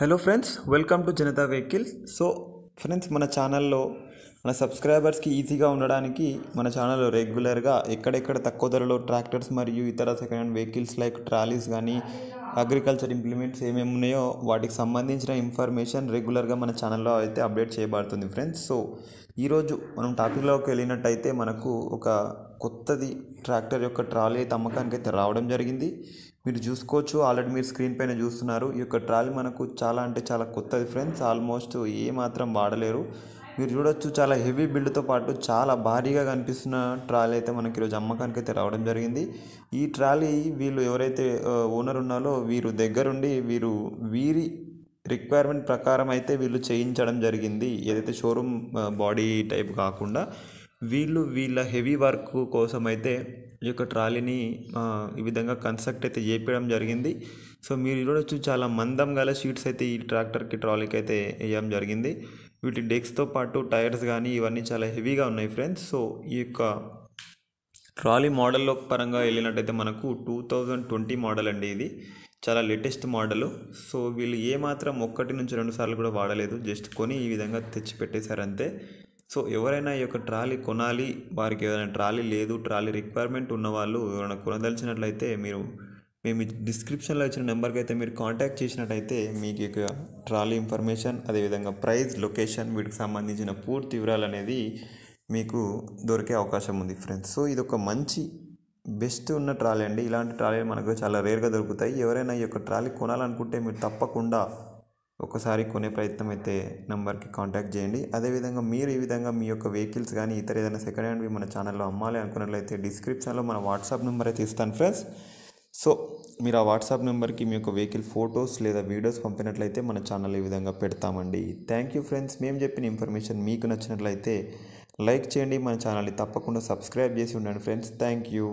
hello friends welcome to Janata vehicles so friends మన ఛానల్లో మన సబ్స్క్రైబర్స్కి ఈజీగా ఉండడానికి మన ఛానల్లో రెగ్యులర్గా ఎక్కడెక్కడ తక్కువ ధరలో ట్రాక్టర్స్ మరియు ఇతర second hand vehicles like trolleys కానీ అగ్రికల్చర్ ఇంప్లిమెంట్స్ ఏమేమి ఉన్నాయో వాటికి సంబంధించిన ఇన్ఫర్మేషన్ రెగ్యులర్గా మన ఛానల్లో అయితే అప్డేట్ చేయబడుతుంది ఫ్రెండ్స్ సో ఈరోజు మనం టాపిక్లోకి వెళ్ళినట్టయితే మనకు ఒక కొత్తది ట్రాక్టర్ యొక్క ట్రాలీ అయితే అమ్మకానికి అయితే రావడం జరిగింది మీరు చూసుకోవచ్చు ఆల్రెడీ మీరు స్క్రీన్ పైన చూస్తున్నారు ఈ యొక్క ట్రాలీ మనకు చాలా అంటే చాలా కొత్తది ఫ్రెండ్స్ ఆల్మోస్ట్ ఏ మాత్రం వాడలేరు మీరు చూడొచ్చు చాలా హెవీ బిల్డ్తో పాటు చాలా భారీగా కనిపిస్తున్న ట్రాలీ అయితే మనకి ఈరోజు అమ్మకానికి అయితే రావడం జరిగింది ఈ ట్రాలీ వీళ్ళు ఎవరైతే ఓనర్ ఉన్నారో వీరు దగ్గరుండి వీరు వీరి రిక్వైర్మెంట్ ప్రకారం అయితే వీళ్ళు చేయించడం జరిగింది ఏదైతే షోరూమ్ బాడీ టైప్ కాకుండా వీళ్ళు వీళ్ళ హెవీ వర్క్ కోసం అయితే ఈ యొక్క ట్రాలీని ఈ విధంగా కన్స్ట్రక్ట్ అయితే చేపించడం జరిగింది సో మీరు చూడొచ్చు చాలా మందం గల షీట్స్ అయితే ఈ ట్రాక్టర్కి ట్రాలీకి అయితే వేయడం జరిగింది వీటి డెక్స్తో పాటు టైర్స్ కానీ ఇవన్నీ చాలా హెవీగా ఉన్నాయి ఫ్రెండ్స్ సో ఈ యొక్క ట్రాలీ మోడల్లో పరంగా వెళ్ళినట్టయితే మనకు టూ థౌజండ్ ట్వంటీ మోడల్ అండి ఇది చాలా లేటెస్ట్ మోడలు సో వీళ్ళు ఏమాత్రం ఒక్కటి నుంచి రెండు సార్లు కూడా వాడలేదు జస్ట్ కొని ఈ విధంగా తెచ్చి పెట్టేశారంతే సో ఎవరైనా ఈ యొక్క ట్రాలీ కొనాలి వారికి ఏదైనా ట్రాలీ లేదు ట్రాలీ రిక్వైర్మెంట్ ఉన్న వాళ్ళు ఎవరైనా కొనదలిచినట్లయితే మీరు మేము డిస్క్రిప్షన్లో ఇచ్చిన నెంబర్కి అయితే మీరు కాంటాక్ట్ చేసినట్టయితే మీకు యొక్క ట్రాలీ ఇన్ఫర్మేషన్ అదేవిధంగా ప్రైస్ లొకేషన్ వీటికి సంబంధించిన పూర్తి వివరాలు అనేది మీకు దొరికే అవకాశం ఉంది ఫ్రెండ్స్ సో ఇది ఒక మంచి బెస్ట్ ఉన్న ట్రాలీ అండి ఇలాంటి ట్రాలీ మనకు చాలా రేర్గా దొరుకుతాయి ఎవరైనా ఈ యొక్క ట్రాలీ కొనాలనుకుంటే మీరు తప్పకుండా ఒకసారి కొనే ప్రయత్నం అయితే నెంబర్కి కాంటాక్ట్ చేయండి అదేవిధంగా మీరు ఈ విధంగా మీ యొక్క వెహికల్స్ కానీ ఇతర ఏదైనా సెకండ్ హ్యాండ్వి మన ఛానల్లో అమ్మాలి అనుకున్నట్లయితే డిస్క్రిప్షన్లో మన వాట్సాప్ నెంబర్ అయితే ఇస్తాను ఫ్రెండ్స్ సో మీరు ఆ వాట్సాప్ నెంబర్కి మీ యొక్క వెహికల్ ఫొటోస్ లేదా వీడియోస్ పంపినట్లయితే మన ఛానల్ ఈ విధంగా పెడతామండి థ్యాంక్ యూ ఫ్రెండ్స్ మేము చెప్పిన ఇన్ఫర్మేషన్ మీకు నచ్చినట్లయితే లైక్ చేయండి మన ఛానల్ని తప్పకుండా సబ్స్క్రైబ్ చేసి ఉండండి ఫ్రెండ్స్ థ్యాంక్ యూ